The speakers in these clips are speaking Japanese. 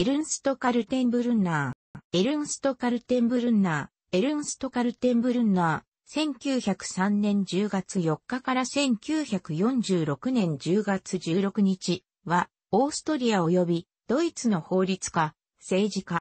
エルンスト・カルテンブルンナー、エルンスト・カルテンブルンナー、エルンスト・カルテンブルンナー、1903年10月4日から1946年10月16日は、オーストリア及びドイツの法律家、政治家。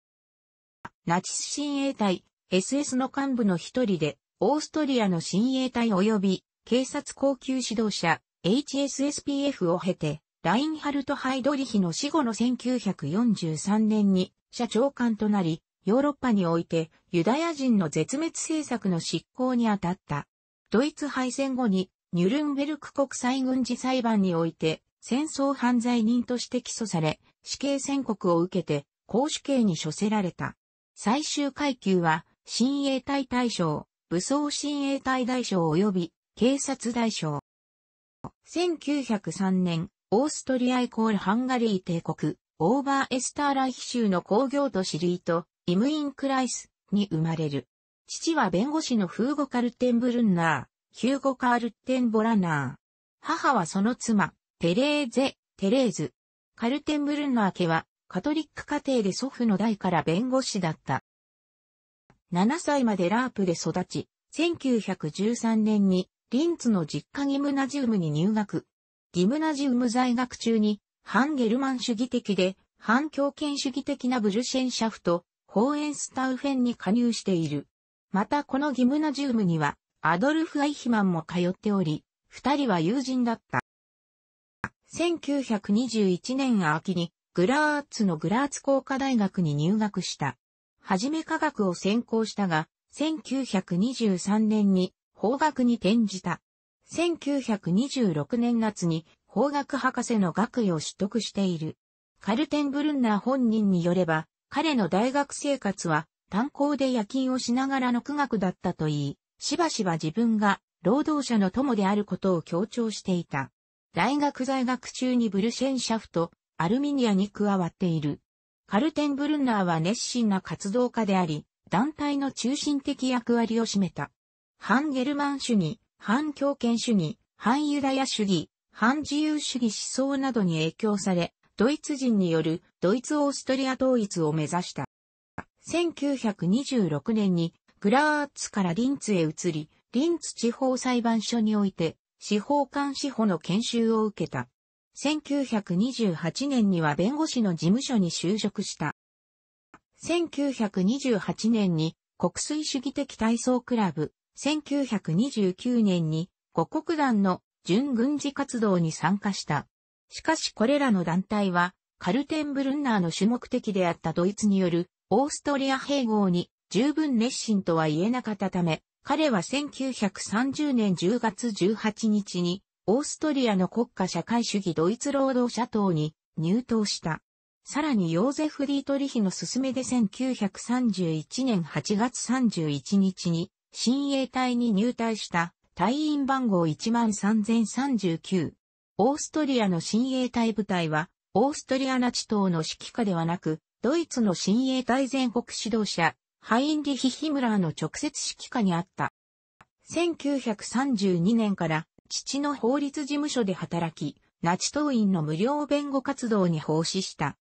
ナチス親衛隊、SS の幹部の一人で、オーストリアの親衛隊及び警察高級指導者、HSSPF を経て、ラインハルト・ハイドリヒの死後の1943年に社長官となり、ヨーロッパにおいてユダヤ人の絶滅政策の執行に当たった。ドイツ敗戦後にニュルンベルク国際軍事裁判において戦争犯罪人として起訴され、死刑宣告を受けて公主刑に処せられた。最終階級は親衛隊大将、武装親衛隊大将及び警察大将。1903年、オーストリアイコールハンガリー帝国、オーバーエスターライヒ州の工業都市リート、イムインクライスに生まれる。父は弁護士のフーゴ・カルテンブルンナー、ヒューゴ・カールテンボラナー。母はその妻、テレーゼ、テレーズ。カルテンブルンナー家は、カトリック家庭で祖父の代から弁護士だった。7歳までラープで育ち、1913年に、リンツの実家ギムナジウムに入学。ギムナジウム在学中に、反ゲルマン主義的で、反強権主義的なブルシェンシャフト、ホーエンスタウフェンに加入している。またこのギムナジウムには、アドルフ・アイヒマンも通っており、二人は友人だった。1921年秋に、グラーツのグラーツ工科大学に入学した。はじめ科学を専攻したが、1923年に法学に転じた。1926年夏に法学博士の学位を取得している。カルテンブルンナー本人によれば、彼の大学生活は炭鉱で夜勤をしながらの苦学だったといい、しばしば自分が労働者の友であることを強調していた。大学在学中にブルシェンシャフト、アルミニアに加わっている。カルテンブルンナーは熱心な活動家であり、団体の中心的役割を占めた。ハンゲルマン主義、反強権主義、反ユダヤ主義、反自由主義思想などに影響され、ドイツ人によるドイツ・オーストリア統一を目指した。1926年にグラーツからリンツへ移り、リンツ地方裁判所において司法官司法の研修を受けた。1928年には弁護士の事務所に就職した。1928年に国粋主義的体操クラブ、1929年に五国団の準軍事活動に参加した。しかしこれらの団体は、カルテンブルンナーの主目的であったドイツによるオーストリア併合に十分熱心とは言えなかったため、彼は1930年10月18日にオーストリアの国家社会主義ドイツ労働者党に入党した。さらにヨーゼフ・ディートリヒの勧めで1931年8月31日に親衛隊に入隊した隊員番号13039。オーストリアの親衛隊部隊は、オーストリアナチ党の指揮下ではなく、ドイツの親衛隊全国指導者、ハインリヒ・ヒムラーの直接指揮下にあった。1932年から父の法律事務所で働き、ナチ党員の無料弁護活動に奉仕した。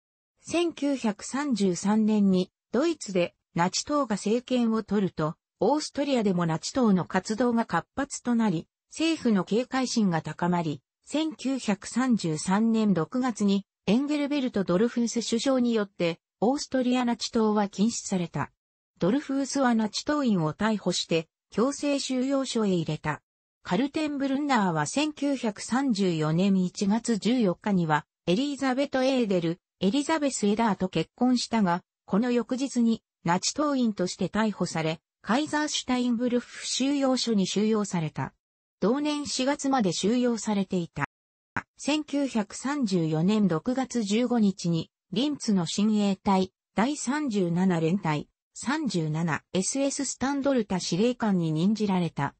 1933年にドイツでナチ党が政権を取ると、オーストリアでもナチ党の活動が活発となり、政府の警戒心が高まり、1933年6月にエンゲルベルト・ドルフース首相によって、オーストリアナチ党は禁止された。ドルフースはナチ党員を逮捕して、強制収容所へ入れた。カルテンブルンナーは1934年1月14日には、エリザベト・エーデル、エリザベス・エダーと結婚したが、この翌日にナチ党員として逮捕され、カイザーシュタインブルフ収容所に収容された。同年4月まで収容されていた。1934年6月15日に、リンツの親衛隊、第37連隊、37SS スタンドルタ司令官に任じられた。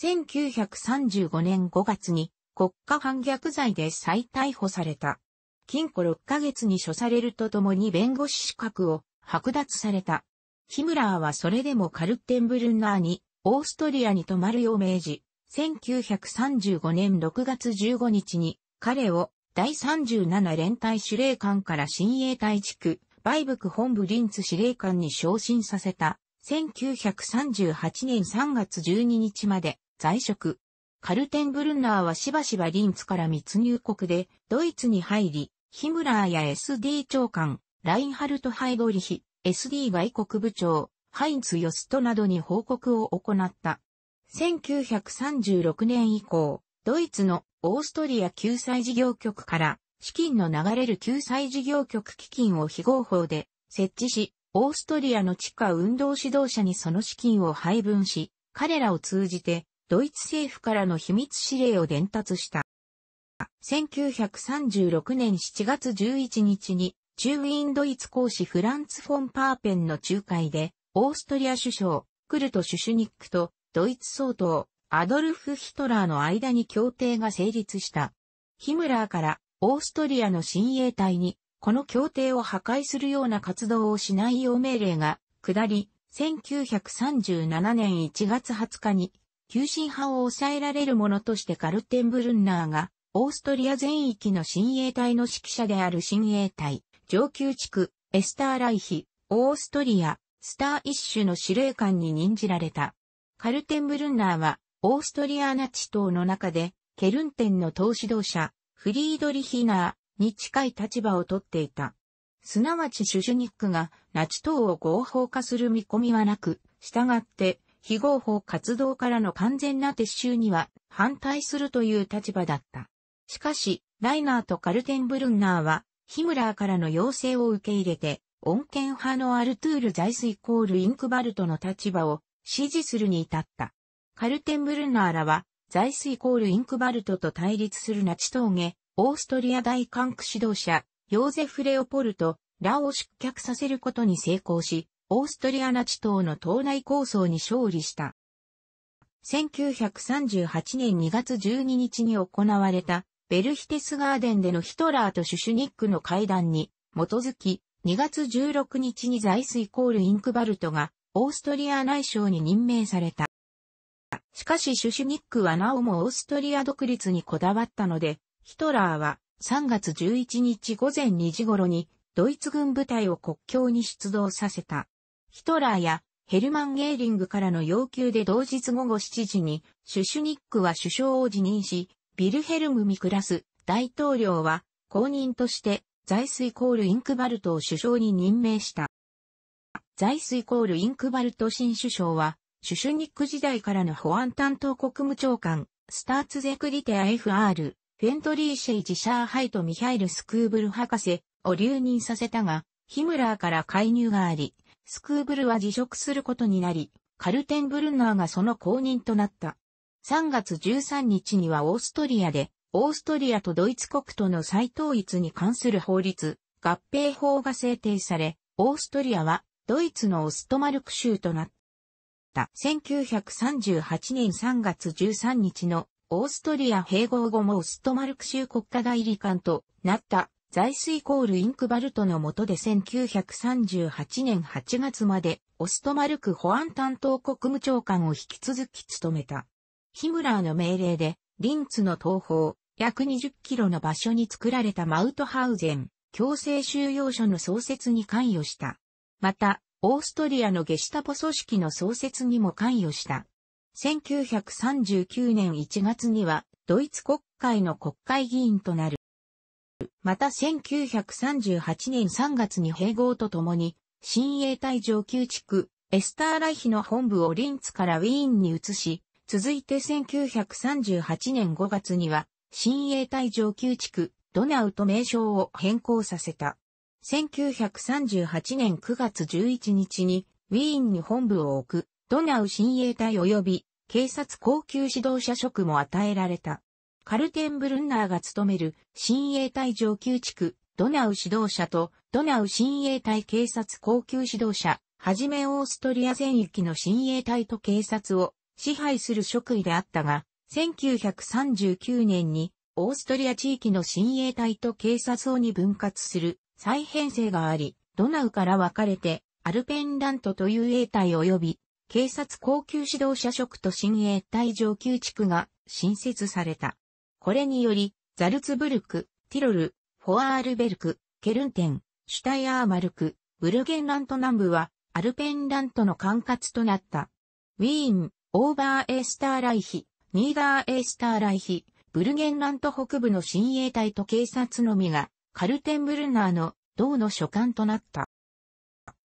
1935年5月に国家反逆罪で再逮捕された。禁錮6ヶ月に処されるとともに弁護士資格を剥奪された。ヒムラーはそれでもカルテンブルンナーに、オーストリアに泊まるよう命じ、1935年6月15日に、彼を第37連隊司令官から新衛隊地区、バイブク本部リンツ司令官に昇進させた、1938年3月12日まで在職。カルテンブルンナーはしばしばリンツから密入国で、ドイツに入り、ヒムラーや SD 長官、ラインハルト・ハイドリヒ、SDY 国部長、ハインツ・ヨストなどに報告を行った。1936年以降、ドイツのオーストリア救済事業局から資金の流れる救済事業局基金を非合法で設置し、オーストリアの地下運動指導者にその資金を配分し、彼らを通じてドイツ政府からの秘密指令を伝達した。1936年7月11日に中ンドイツ公使フランツ・フォン・パーペンの仲介で、オーストリア首相、クルト・シュシュニックと、ドイツ総統、アドルフ・ヒトラーの間に協定が成立した。ヒムラーから、オーストリアの親衛隊に、この協定を破壊するような活動をしないよう命令が、下り、1937年1月20日に、急進派を抑えられるものとしてカルテンブルンナーが、オーストリア全域の親衛隊の指揮者である親衛隊、上級地区、エスターライヒ、オーストリア、スターイッシュの司令官に任じられた。カルテンブルンナーは、オーストリアナチ党の中で、ケルンテンの党指導者、フリードリヒナーに近い立場をとっていた。すなわちシュシュニックがナチ党を合法化する見込みはなく、従って、非合法活動からの完全な撤収には反対するという立場だった。しかし、ライナーとカルテンブルンナーはヒムラーからの要請を受け入れて、恩恵派のアルトゥール・ザイスイコール・インクバルトの立場を支持するに至った。カルテンブルナーラは、ザイスイコール・インクバルトと対立するナチ峠、オーストリア大管区指導者、ヨーゼフ・レオポルト、ラを失脚させることに成功し、オーストリアナチ党の党内構想に勝利した。1938年2月12日に行われたベルヒテスガーデンでのヒトラーとシュシュニックの会談に基づき、2月16日にザイスイコールインクバルトがオーストリア内省に任命された。しかしシュシュニックはなおもオーストリア独立にこだわったので、ヒトラーは3月11日午前2時頃にドイツ軍部隊を国境に出動させた。ヒトラーやヘルマン・ゲーリングからの要求で同日午後7時にシュシュニックは首相を辞任し、ビルヘルム・ミクラス大統領は公認として財水コール・インクバルトを首相に任命した。財水コール・インクバルト新首相は、シュシュニック時代からの保安担当国務長官、スターツゼクリテア FR、フェントリーシェイ・ジシャーハイとミハイル・スクーブル博士を留任させたが、ヒムラーから介入があり、スクーブルは辞職することになり、カルテンブルナーがその後任となった。3月13日にはオーストリアで、オーストリアとドイツ国との再統一に関する法律、合併法が制定され、オーストリアはドイツのオストマルク州となった。1938年3月13日のオーストリア併合後もオストマルク州国家代理官となった財水イコールインクバルトの下で1938年8月までオストマルク保安担当国務長官を引き続き務めた。ヒムラーの命令で、リンツの東方、約20キロの場所に作られたマウトハウゼン、強制収容所の創設に関与した。また、オーストリアのゲシタポ組織の創設にも関与した。1939年1月には、ドイツ国会の国会議員となる。また1938年3月に併合とともに、新英隊上級地区、エスターライヒの本部をリンツからウィーンに移し、続いて1938年5月には、新栄隊上級地区、ドナウと名称を変更させた。1938年9月11日に、ウィーンに本部を置く、ドナウ新栄隊及び、警察高級指導者職も与えられた。カルテンブルンナーが務める、新栄隊上級地区、ドナウ指導者と、ドナウ新栄隊警察高級指導者、はじめオーストリア全域の新栄隊と警察を支配する職位であったが、1939年にオーストリア地域の親衛隊と警察をに分割する再編成があり、ドナウから分かれてアルペンラントという衛隊及び警察高級指導者職と親衛隊上級地区が新設された。これにより、ザルツブルク、ティロル、フォアールベルク、ケルンテン、シュタイアーマルク、ブルゲンラント南部はアルペンラントの管轄となった。ウィーン、オーバーエースターライヒ、ニーダーエースターライヒ、ブルゲンラント北部の親衛隊と警察のみが、カルテンブルナーの銅の所管となった。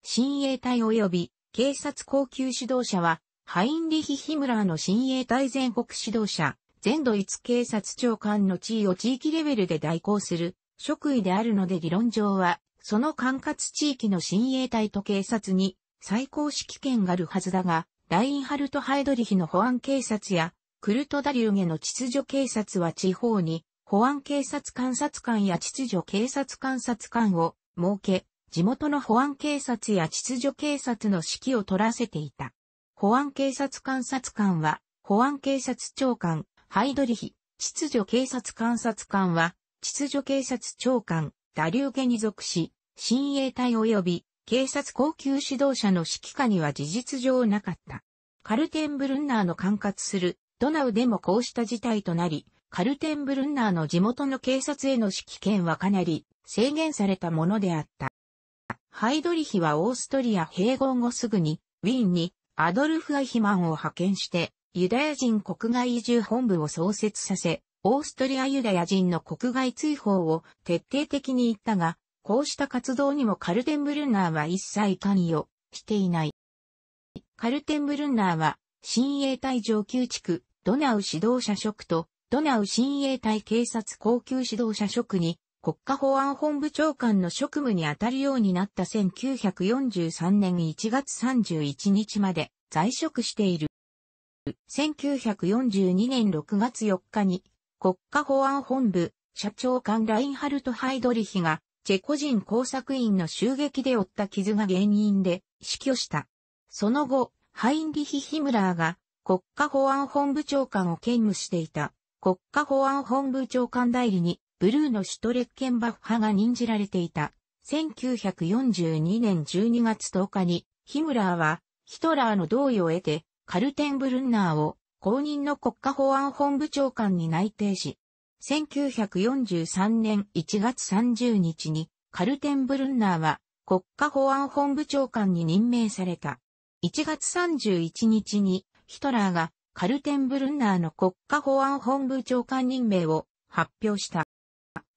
親衛隊及び警察高級指導者は、ハインリヒ・ヒムラーの親衛隊全国指導者、全ドイツ警察長官の地位を地域レベルで代行する職位であるので理論上は、その管轄地域の親衛隊と警察に最高指揮権があるはずだが、ラインハルト・ハイドリヒの保安警察や、クルト・ダリューゲの秩序警察は地方に、保安警察監察官や秩序警察監察官を設け、地元の保安警察や秩序警察の指揮を取らせていた。保安警察監察官は、保安警察長官、ハイドリヒ、秩序警察監察官は、秩序警察長官、ダリューゲに属し、親衛隊及び警察高級指導者の指揮下には事実上なかった。カルテンブルンナーの管轄するドナウでもこうした事態となり、カルテンブルンナーの地元の警察への指揮権はかなり制限されたものであった。ハイドリヒはオーストリア併合後すぐに、ウィーンにアドルフ・アイヒマンを派遣して、ユダヤ人国外移住本部を創設させ、オーストリアユダヤ人の国外追放を徹底的に言ったが、こうした活動にもカルテンブルンナーは一切関与していない。カルテンブルンナーは、新衛隊上級地区、ドナウ指導者職と、ドナウ新衛隊警察高級指導者職に、国家保安本部長官の職務に当たるようになった1943年1月31日まで在職している。1942年6月4日に国家保安本部社長官ラインハルト・ハイドリヒがチェコ人工作員の襲撃で負った傷が原因で死去した。その後、ハインリヒ・ヒムラーが国家保安本部長官を兼務していた国家保安本部長官代理にブルーのシュトレッケンバッハが任じられていた。1942年12月10日にヒムラーはヒトラーの同意を得てカルテンブルンナーを公認の国家保安本部長官に内定し、1943年1月30日にカルテンブルンナーは国家保安本部長官に任命された。1月31日にヒトラーがカルテンブルンナーの国家保安本部長官任命を発表した。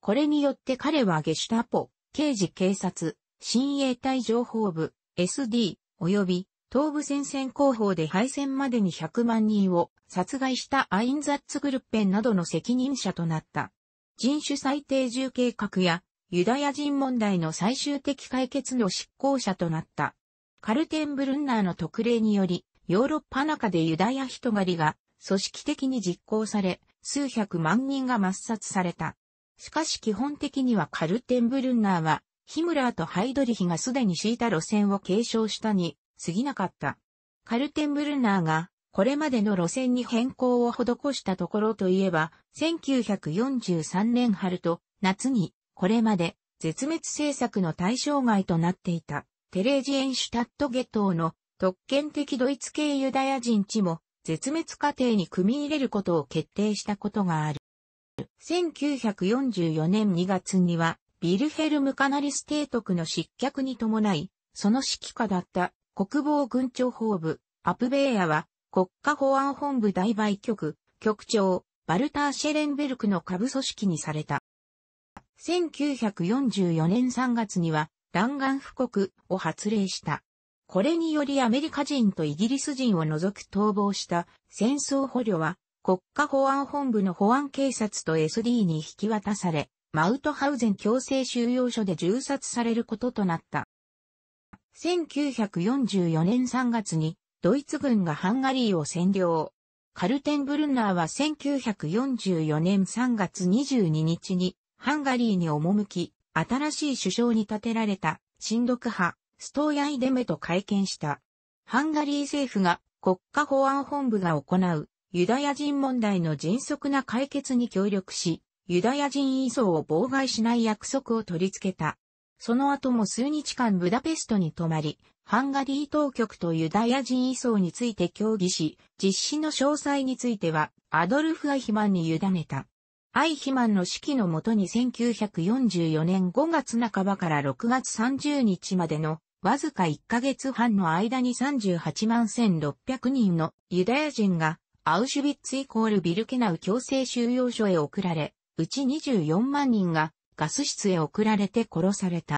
これによって彼はゲシュタポ、刑事警察、新衛隊情報部、SD、及び東部戦線広報で敗戦までに100万人を殺害したアインザッツグルッペンなどの責任者となった。人種最低重計画やユダヤ人問題の最終的解決の執行者となった。カルテンブルンナーの特例により、ヨーロッパ中でユダヤ人狩りが組織的に実行され、数百万人が抹殺された。しかし基本的にはカルテンブルンナーは、ヒムラーとハイドリヒがすでに敷いた路線を継承したに過ぎなかった。カルテンブルナーがこれまでの路線に変更を施したところといえば、1943年春と夏に、これまで絶滅政策の対象外となっていた、テレジエンシュタットゲ島の特権的ドイツ系ユダヤ人地も絶滅過程に組み入れることを決定したことがある。1944年2月には、ビルヘルムカナリス提督の失脚に伴い、その指揮下だった国防軍庁法部、アプベーヤは、国家保安本部大売局、局長、バルター・シェレンベルクの下部組織にされた。1944年3月には、弾丸布告を発令した。これによりアメリカ人とイギリス人を除く逃亡した戦争捕虜は、国家保安本部の保安警察と SD に引き渡され、マウトハウゼン強制収容所で銃殺されることとなった。1944年3月にドイツ軍がハンガリーを占領。カルテンブルンナーは1944年3月22日にハンガリーに赴き、新しい首相に立てられた親独派ストーヤイデメと会見した。ハンガリー政府が国家保安本部が行うユダヤ人問題の迅速な解決に協力し、ユダヤ人移送を妨害しない約束を取り付けた。その後も数日間ブダペストに泊まり、ハンガリー当局とユダヤ人移送について協議し、実施の詳細については、アドルフ・アイヒマンに委ねた。アイヒマンの指揮のもとに1944年5月半ばから6月30日までのわずか1ヶ月半の間に38万1600人のユダヤ人がアウシュビッツイコールビルケナウ強制収容所へ送られ、うち24万人がガス室へ送られて殺された。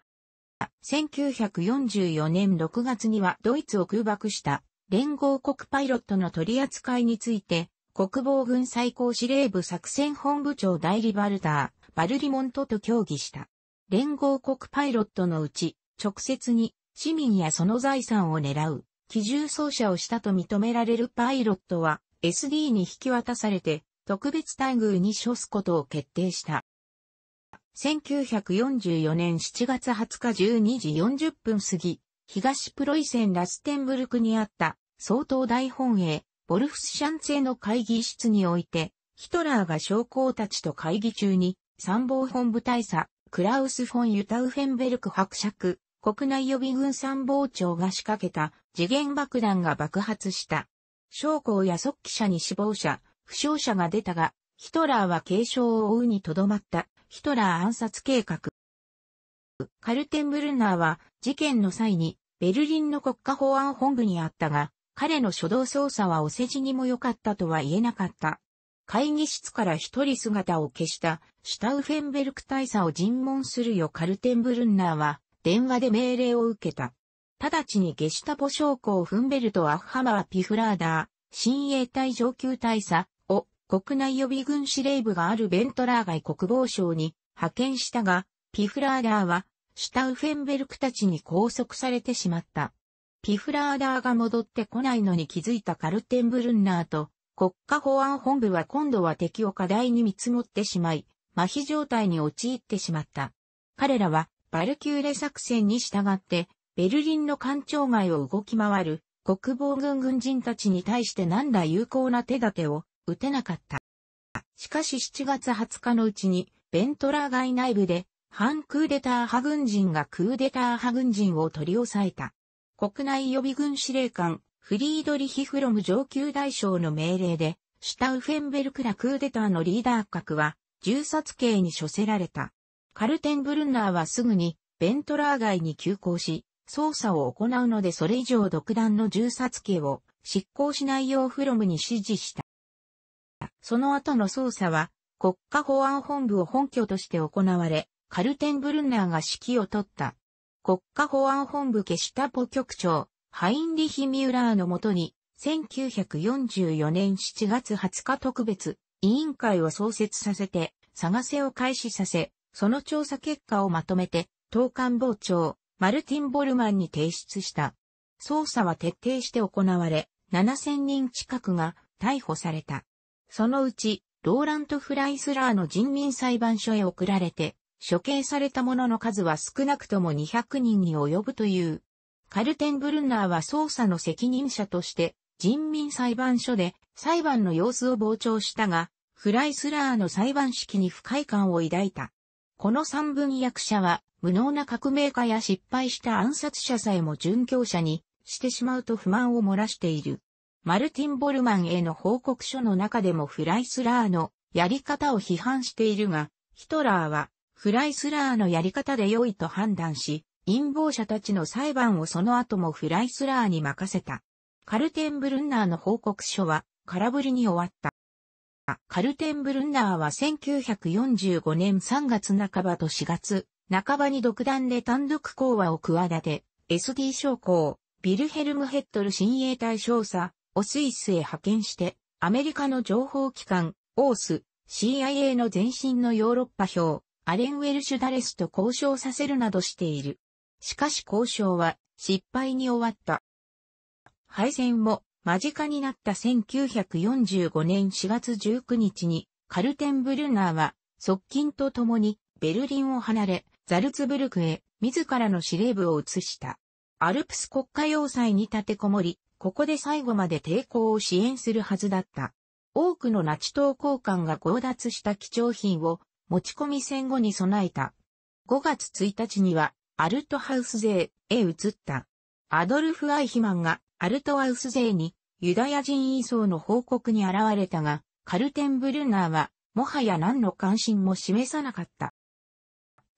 1944年6月にはドイツを空爆した連合国パイロットの取り扱いについて、国防軍最高司令部作戦本部長代理バルター、バルリモントと協議した。連合国パイロットのうち、直接に市民やその財産を狙う、機銃奏者をしたと認められるパイロットは、SD に引き渡されて、特別待遇に処すことを決定した。1944年7月20日12時40分過ぎ、東プロイセンラステンブルクにあった総統大本営、ボルフスシャンツェの会議室において、ヒトラーが将校たちと会議中に、参謀本部大佐、クラウス・フォン・ユタウフェンベルク伯爵、国内予備軍参謀長が仕掛けた次元爆弾が爆発した。将校や即記者に死亡者、負傷者が出たが、ヒトラーは軽傷を負うにとどまった。ヒトラー暗殺計画。カルテンブルナーは事件の際にベルリンの国家保安本部にあったが、彼の初動捜査はお世辞にも良かったとは言えなかった。会議室から一人姿を消したシュタウフェンベルク大佐を尋問するよカルテンブルンナーは電話で命令を受けた。直ちにゲシュタポ将校フンベルト・アッハマー・ピフラーダー、新衛隊上級大佐、国内予備軍司令部があるベントラー外国防省に派遣したが、ピフラーダーはシュタウフェンベルクたちに拘束されてしまった。ピフラーダーが戻ってこないのに気づいたカルテンブルンナーと国家保安本部は今度は敵を過大に見積もってしまい、麻痺状態に陥ってしまった。彼らはバルキューレ作戦に従ってベルリンの官庁街を動き回る国防軍軍人たちに対して何ら有効な手立てを打てなかった。しかし7月20日のうちに、ベントラー街内部で、反クーデター派軍人がクーデター派軍人を取り押さえた。国内予備軍司令官、フリードリヒフロム上級大将の命令で、シュタウフェンベルクラクーデターのリーダー格は、銃殺刑に処せられた。カルテンブルンナーはすぐに、ベントラー街に急行し、捜査を行うのでそれ以上独断の銃殺刑を執行しないようフロムに指示した。その後の捜査は、国家保安本部を本拠として行われ、カルテンブルンナーが指揮を取った。国家保安本部ゲシた。タポ局長、ハインリヒ・ミューラーのもとに、1944年7月20日特別委員会を創設させて、探せを開始させ、その調査結果をまとめて、党官房長、マルティン・ボルマンに提出した。捜査は徹底して行われ、7000人近くが逮捕された。そのうち、ローラント・フライスラーの人民裁判所へ送られて、処刑された者の数は少なくとも200人に及ぶという。カルテンブルンナーは捜査の責任者として、人民裁判所で裁判の様子を傍聴したが、フライスラーの裁判式に不快感を抱いた。この三文役者は、無能な革命家や失敗した暗殺者さえも殉教者にしてしまうと不満を漏らしている。マルティン・ボルマンへの報告書の中でもフライスラーのやり方を批判しているが、ヒトラーはフライスラーのやり方で良いと判断し、陰謀者たちの裁判をその後もフライスラーに任せた。カルテンブルンナーの報告書は空振りに終わった。カルテンブルンナーは1945年3月半ばと4月、半ばに独断で単独講話を企て、SD 将校、ビルヘルムヘッドル新鋭大少佐、をスイスへ派遣して、アメリカの情報機関、オース、CIA の前身のヨーロッパ票、アレン・ウェルシュ・ダレスと交渉させるなどしている。しかし交渉は失敗に終わった。敗戦も間近になった1945年4月19日にカルテンブルナーは側近と共にベルリンを離れザルツブルクへ自らの司令部を移した。アルプス国家要塞に立てこもりここで最後まで抵抗を支援するはずだった。多くのナチ党交換が強奪した貴重品を持ち込み戦後に備えた。5月1日にはアルトハウス勢へ移った。アドルフ・アイヒマンがアルトハウス勢にユダヤ人移送の報告に現れたが、カルテンブルナーはもはや何の関心も示さなかった。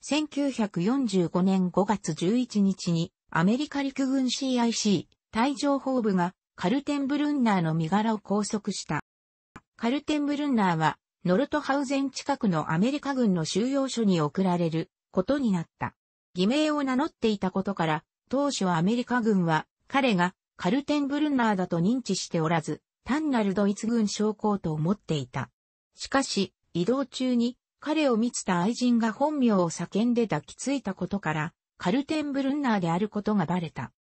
1945年5月11日にアメリカ陸軍 CIC 体情報部がカルテンブルンナーの身柄を拘束した。カルテンブルンナーは、ノルトハウゼン近くのアメリカ軍の収容所に送られることになった。偽名を名乗っていたことから、当初はアメリカ軍は彼がカルテンブルンナーだと認知しておらず、単なるドイツ軍将校と思っていた。しかし、移動中に彼を見つた愛人が本名を叫んで抱きついたことから、カルテンブルンナーであることがバレた。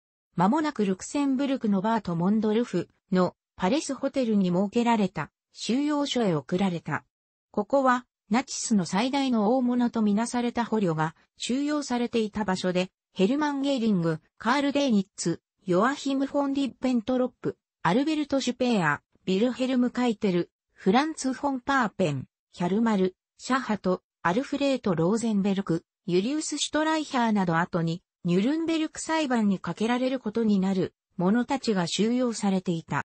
間もなくルクセンブルクのバート・モンドルフのパレスホテルに設けられた収容所へ送られた。ここはナチスの最大の大物とみなされた捕虜が収容されていた場所で、ヘルマン・ゲーリング、カール・デーニッツ、ヨアヒム・フォン・ディッペントロップ、アルベルト・シュペア、ビルヘルム・カイテル、フランツ・フォン・パーペン、ヒャルマル、シャハト、アルフレート・ローゼンベルク、ユリウス・シュトライヒャーなど後にニュルンベルク裁判にかけられることになる者たちが収容されていた。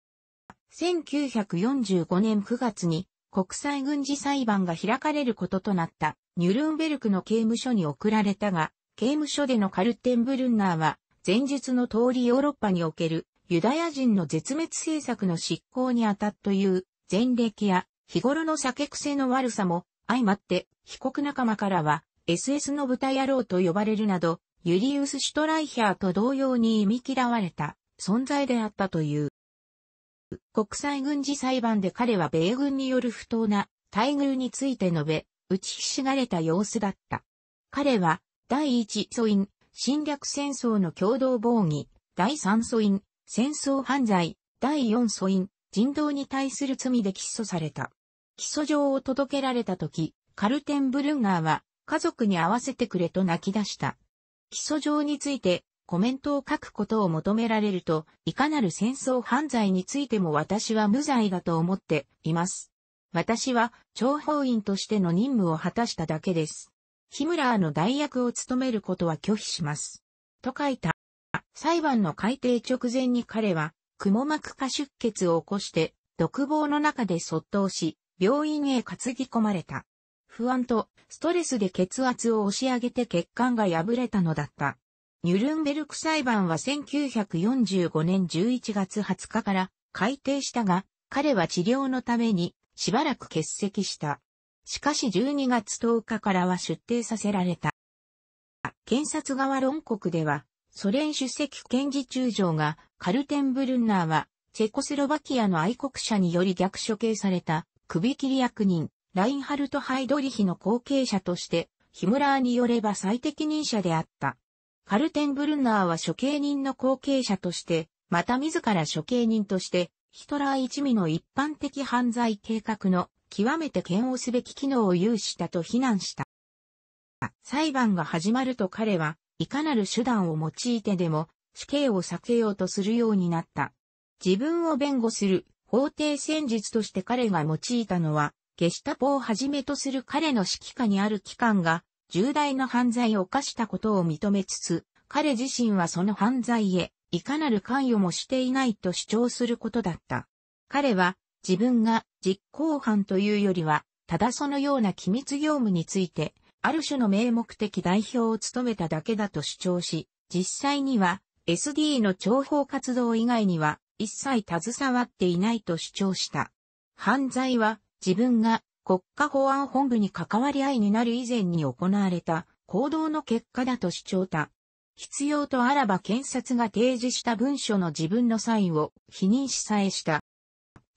1945年9月に国際軍事裁判が開かれることとなったニュルンベルクの刑務所に送られたが、刑務所でのカルテンブルンナーは前述の通りヨーロッパにおけるユダヤ人の絶滅政策の執行にあたったという前歴や日頃の酒癖の悪さも相まって被告仲間からは SS の豚野郎と呼ばれるなどユリウス・シュトライヒャーと同様に忌み嫌われた存在であったという。国際軍事裁判で彼は米軍による不当な待遇について述べ、打ちひしがれた様子だった。彼は、第一イン、侵略戦争の共同防御、第三素因、戦争犯罪、第四素因、人道に対する罪で起訴された。起訴状を届けられた時、カルテンブルンガーは、家族に会わせてくれと泣き出した。起訴状についてコメントを書くことを求められると、いかなる戦争犯罪についても私は無罪だと思っています。私は諜報員としての任務を果たしただけです。ヒムラーの代役を務めることは拒否します。と書いた。裁判の改定直前に彼は、くも膜下出血を起こして、独房の中で卒倒し、病院へ担ぎ込まれた。不安とストレスで血圧を押し上げて血管が破れたのだった。ニュルンベルク裁判は1945年11月20日から改定したが、彼は治療のためにしばらく欠席した。しかし12月10日からは出廷させられた。検察側論告では、ソ連主席検事中将がカルテンブルンナーは、チェコスロバキアの愛国者により逆処刑された首切り役人、ラインハルト・ハイドリヒの後継者として、ヒムラーによれば最適任者であった。カルテンブルンナーは処刑人の後継者として、また自ら処刑人として、ヒトラー一味の一般的犯罪計画の極めて嫌悪すべき機能を有したと非難した。裁判が始まると彼はいかなる手段を用いてでも死刑を避けようとするようになった。自分を弁護する法廷戦術として彼が用いたのはゲシタポをはじめとする彼の指揮下にある機関が重大な犯罪を犯したことを認めつつ、彼自身はその犯罪へいかなる関与もしていないと主張することだった。彼は自分が実行犯というよりは、ただそのような機密業務について、ある種の名目的代表を務めただけだと主張し、実際には SD の諜報活動以外には一切携わっていないと主張した。犯罪は自分が国家保安本部に関わり合いになる以前に行われた行動の結果だと主張た。必要とあらば検察が提示した文書の自分のサインを否認しさえした。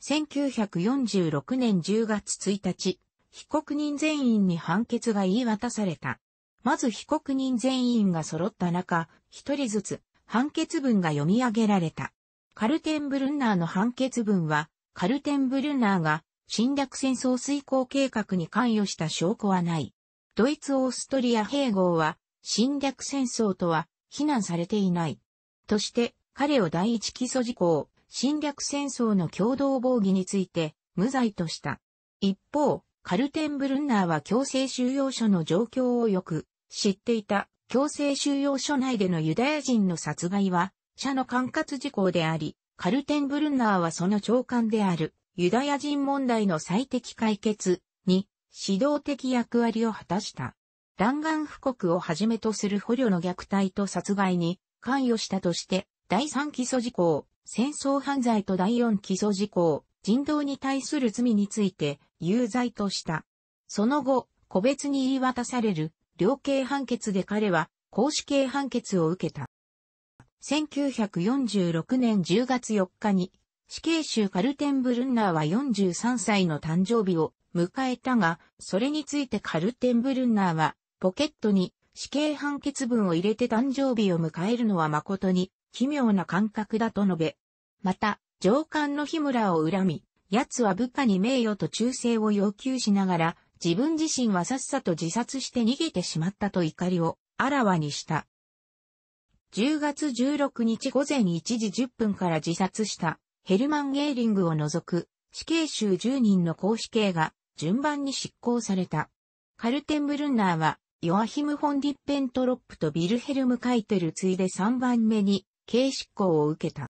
1946年10月1日、被告人全員に判決が言い渡された。まず被告人全員が揃った中、一人ずつ判決文が読み上げられた。カルテンブルンナーの判決文は、カルテンブルンナーが侵略戦争遂行計画に関与した証拠はない。ドイツ・オーストリア併合は侵略戦争とは非難されていない。として彼を第一起訴事項、侵略戦争の共同防御について無罪とした。一方、カルテンブルンナーは強制収容所の状況をよく知っていた強制収容所内でのユダヤ人の殺害は、社の管轄事項であり、カルテンブルンナーはその長官である。ユダヤ人問題の最適解決に指導的役割を果たした。弾丸布告をはじめとする捕虜の虐待と殺害に関与したとして、第3基礎事項、戦争犯罪と第4基礎事項、人道に対する罪について有罪とした。その後、個別に言い渡される量刑判決で彼は公式刑判決を受けた。1946年10月4日に死刑囚カルテンブルンナーは43歳の誕生日を迎えたが、それについてカルテンブルンナーは、ポケットに死刑判決文を入れて誕生日を迎えるのは誠に奇妙な感覚だと述べ。また、上官の日村を恨み、奴は部下に名誉と忠誠を要求しながら、自分自身はさっさと自殺して逃げてしまったと怒りをあらわにした。10月16日午前1時10分から自殺したヘルマン・ゲーリングを除く死刑囚10人の公死刑が順番に執行された。カルテンブルンナーは、ヨアヒム・フォン・ディッペントロップとビルヘルム・カイテルついで3番目に刑執行を受けた。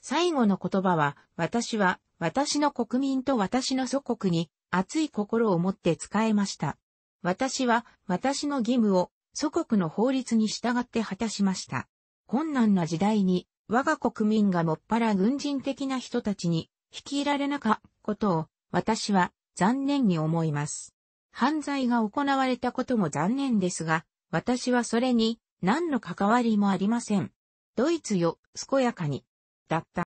最後の言葉は、私は、私の国民と私の祖国に、熱い心を持って使えました。私は、私の義務を、祖国の法律に従って果たしました。困難な時代に、我が国民がもっぱら軍人的な人たちに率いられなかったことを、私は残念に思います。犯罪が行われたことも残念ですが、私はそれに何の関わりもありません。ドイツよ、健やかに、だった。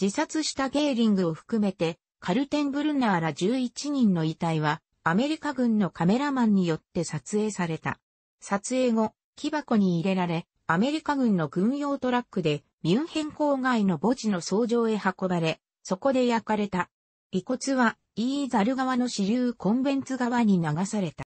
自殺したゲーリングを含めて、カルテンブルナーら11人の遺体は、アメリカ軍のカメラマンによって撮影された。撮影後、木箱に入れられ、アメリカ軍の軍用トラックでミュンヘン郊外の墓地の葬場へ運ばれ、そこで焼かれた。遺骨はイーザル川の支流コンベンツ川に流された。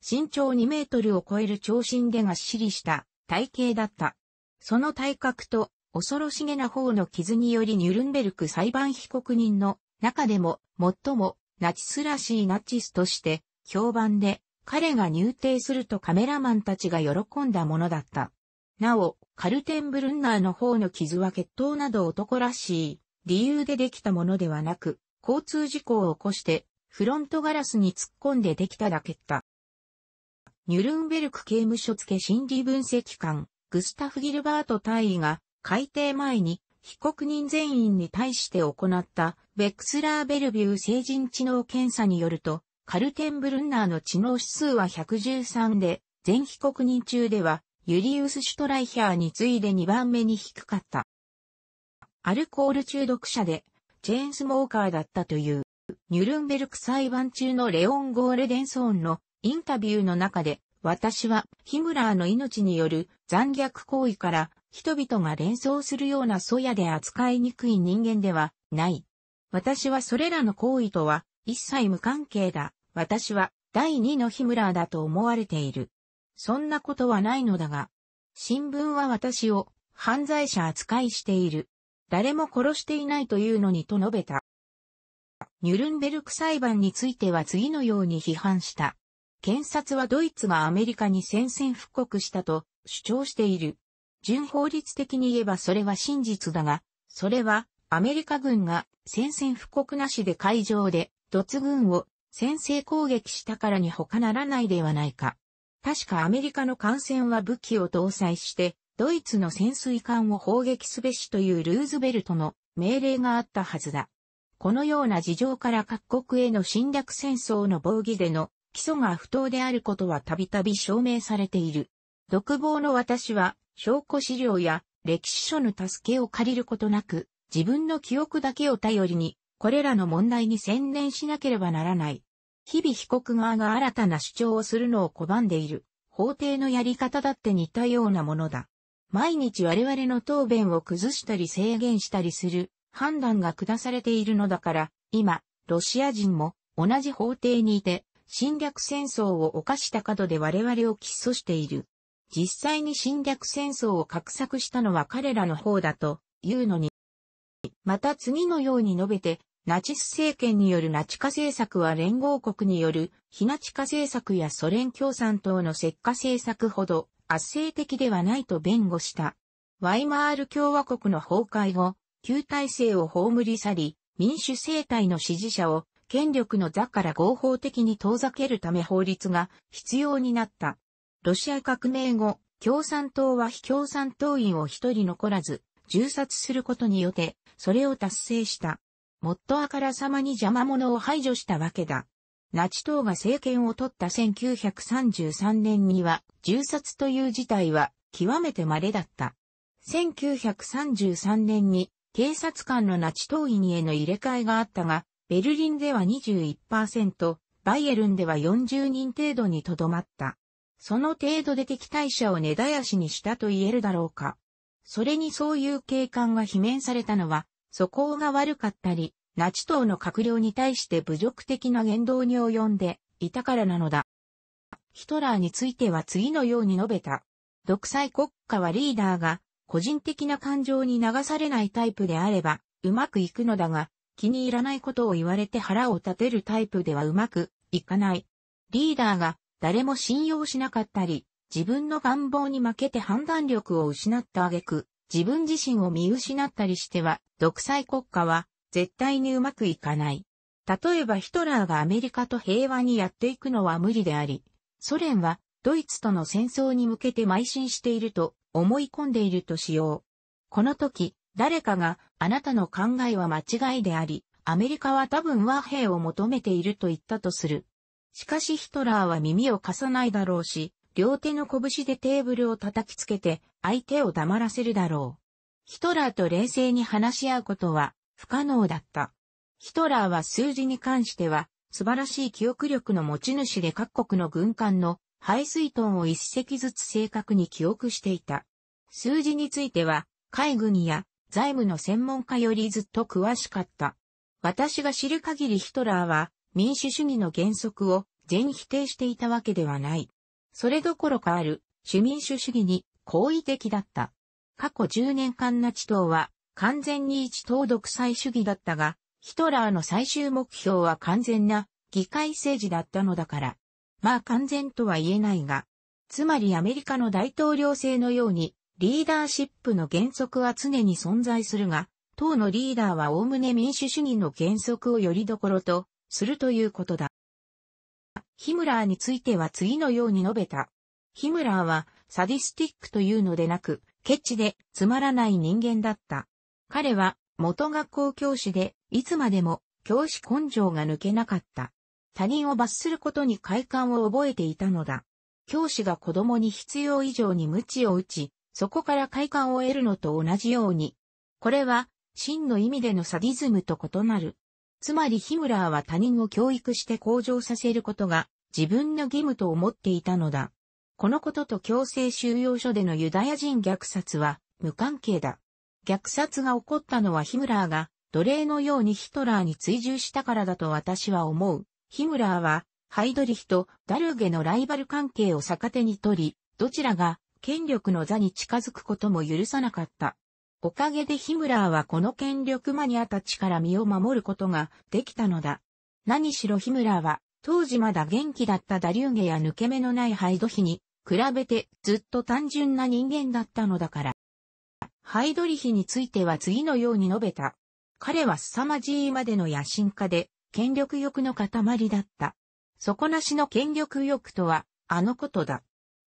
身長2メートルを超える長身でがっしりした体型だった。その体格と恐ろしげな方の傷によりニュルンベルク裁判被告人の中でも最もナチスらしいナチスとして評判で彼が入廷するとカメラマンたちが喜んだものだった。なお、カルテンブルンナーの方の傷は血統など男らしい理由でできたものではなく、交通事故を起こしてフロントガラスに突っ込んでできただけた。ニュルンベルク刑務所付心理分析官、グスタフ・ギルバート大尉が改定前に被告人全員に対して行ったベクスラーベルビュー成人知能検査によると、カルテンブルンナーの知能指数は113で、全被告人中では、ユリウス・シュトライヒャーに次いで2番目に低かった。アルコール中毒者で、チェーンスモーカーだったという、ニュルンベルク裁判中のレオン・ゴールデンソーンのインタビューの中で、私はヒムラーの命による残虐行為から人々が連想するような粗野で扱いにくい人間ではない。私はそれらの行為とは一切無関係だ。私は第二のヒムラーだと思われている。そんなことはないのだが、新聞は私を犯罪者扱いしている。誰も殺していないというのにと述べた。ニュルンベルク裁判については次のように批判した。検察はドイツがアメリカに宣戦布告したと主張している。純法律的に言えばそれは真実だが、それはアメリカ軍が宣戦布告なしで会場で突軍を先制攻撃したからに他ならないではないか。確かアメリカの艦船は武器を搭載して、ドイツの潜水艦を砲撃すべしというルーズベルトの命令があったはずだ。このような事情から各国への侵略戦争の防御での基礎が不当であることはたびたび証明されている。独房の私は証拠資料や歴史書の助けを借りることなく自分の記憶だけを頼りにこれらの問題に専念しなければならない。日々被告側が新たな主張をするのを拒んでいる。法廷のやり方だって似たようなものだ。毎日我々の答弁を崩したり制限したりする判断が下されているのだから、今、ロシア人も同じ法廷にいて侵略戦争を犯した角で我々を喫訴している。実際に侵略戦争を画策したのは彼らの方だというのに、また次のように述べてナチス政権によるナチ化政策は連合国による非ナチ化政策やソ連共産党の石化政策ほど圧政的ではないと弁護した。ワイマール共和国の崩壊後、旧体制を葬り去り、民主政体の支持者を権力の座から合法的に遠ざけるため法律が必要になった。ロシア革命後、共産党は非共産党員を一人残らず、銃殺することによって、それを達成した。もっとあからさまに邪魔者を排除したわけだ。ナチ党が政権を取った1933年には、銃殺という事態は極めて稀だった。1933年に警察官のナチ党員への入れ替えがあったが、ベルリンでは21%、バイエルンでは40人程度にとどまった。その程度で敵対者を根絶やしにしたと言えるだろうか。それにそういう警官が罷免されたのは、素行が悪かったり、ナチ党の閣僚に対して侮辱的な言動に及んでいたからなのだ。ヒトラーについては次のように述べた。独裁国家はリーダーが個人的な感情に流されないタイプであればうまくいくのだが気に入らないことを言われて腹を立てるタイプではうまくいかない。リーダーが誰も信用しなかったり自分の願望に負けて判断力を失った挙句自分自身を見失ったりしては、独裁国家は絶対にうまくいかない。例えばヒトラーがアメリカと平和にやっていくのは無理であり、ソ連はドイツとの戦争に向けて邁進していると思い込んでいるとしよう。この時、誰かがあなたの考えは間違いであり、アメリカは多分和平を求めていると言ったとする。しかしヒトラーは耳を貸さないだろうし、両手の拳でテーブルを叩きつけて相手を黙らせるだろう。ヒトラーと冷静に話し合うことは不可能だった。ヒトラーは数字に関しては素晴らしい記憶力の持ち主で各国の軍艦の排水トンを一隻ずつ正確に記憶していた。数字については海軍や財務の専門家よりずっと詳しかった。私が知る限りヒトラーは民主主義の原則を全否定していたわけではない。それどころかある、主民主主義に好意的だった。過去10年間ナチ党は完全に一党独裁主義だったが、ヒトラーの最終目標は完全な議会政治だったのだから。まあ完全とは言えないが、つまりアメリカの大統領制のようにリーダーシップの原則は常に存在するが、党のリーダーは概ね民主主義の原則をよりどころとするということだ。ヒムラーについては次のように述べた。ヒムラーはサディスティックというのでなく、ケチでつまらない人間だった。彼は元学校教師で、いつまでも教師根性が抜けなかった。他人を罰することに快感を覚えていたのだ。教師が子供に必要以上に鞭を打ち、そこから快感を得るのと同じように。これは、真の意味でのサディズムと異なる。つまりヒムラーは他人を教育して向上させることが自分の義務と思っていたのだ。このことと強制収容所でのユダヤ人虐殺は無関係だ。虐殺が起こったのはヒムラーが奴隷のようにヒトラーに追従したからだと私は思う。ヒムラーはハイドリヒとダルゲのライバル関係を逆手に取り、どちらが権力の座に近づくことも許さなかった。おかげでヒムラーはこの権力マニアたちから身を守ることができたのだ。何しろヒムラーは当時まだ元気だったダリューゲや抜け目のないハイドヒに、比べてずっと単純な人間だったのだから。ハイドリヒについては次のように述べた。彼は凄まじいまでの野心家で、権力欲の塊だった。底なしの権力欲とは、あのことだ。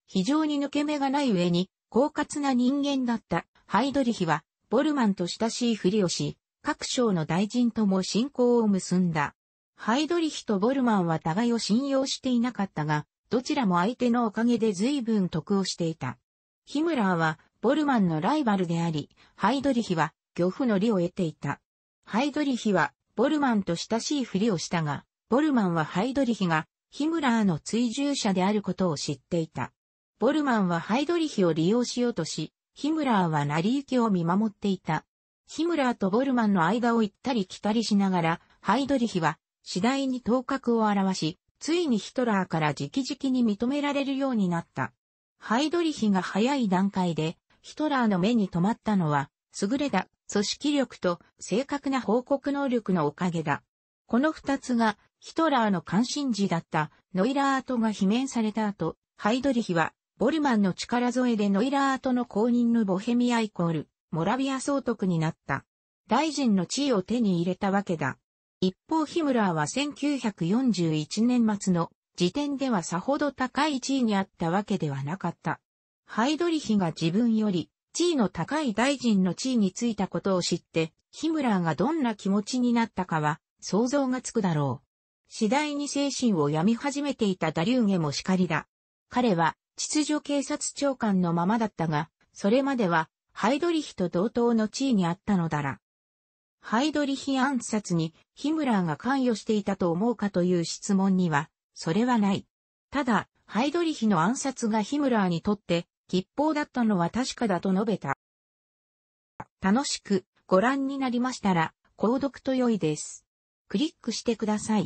非常に抜け目がない上に、狡猾な人間だったハイドリヒは、ボルマンと親しいふりをし、各省の大臣とも信仰を結んだ。ハイドリヒとボルマンは互いを信用していなかったが、どちらも相手のおかげで随分得をしていた。ヒムラーは、ボルマンのライバルであり、ハイドリヒは、漁夫の利を得ていた。ハイドリヒは、ボルマンと親しいふりをしたが、ボルマンはハイドリヒが、ヒムラーの追従者であることを知っていた。ボルマンはハイドリヒを利用しようとし、ヒムラーは成り行きを見守っていた。ヒムラーとボルマンの間を行ったり来たりしながら、ハイドリヒは次第に頭角を現し、ついにヒトラーから直々に認められるようになった。ハイドリヒが早い段階で、ヒトラーの目に留まったのは、優れた組織力と正確な報告能力のおかげだ。この二つが、ヒトラーの関心事だったノイラートが罷免された後、ハイドリヒは、ボルマンの力添えでノイラートの公認のボヘミアイコール、モラビア総督になった。大臣の地位を手に入れたわけだ。一方ヒムラーは1941年末の時点ではさほど高い地位にあったわけではなかった。ハイドリヒが自分より地位の高い大臣の地位についたことを知って、ヒムラーがどんな気持ちになったかは想像がつくだろう。次第に精神を病み始めていたダリューゲも叱りだ。彼は秩序警察長官のままだったが、それまではハイドリヒと同等の地位にあったのだら。ハイドリヒ暗殺にヒムラーが関与していたと思うかという質問には、それはない。ただ、ハイドリヒの暗殺がヒムラーにとって吉報だったのは確かだと述べた。楽しくご覧になりましたら、購読と良いです。クリックしてください。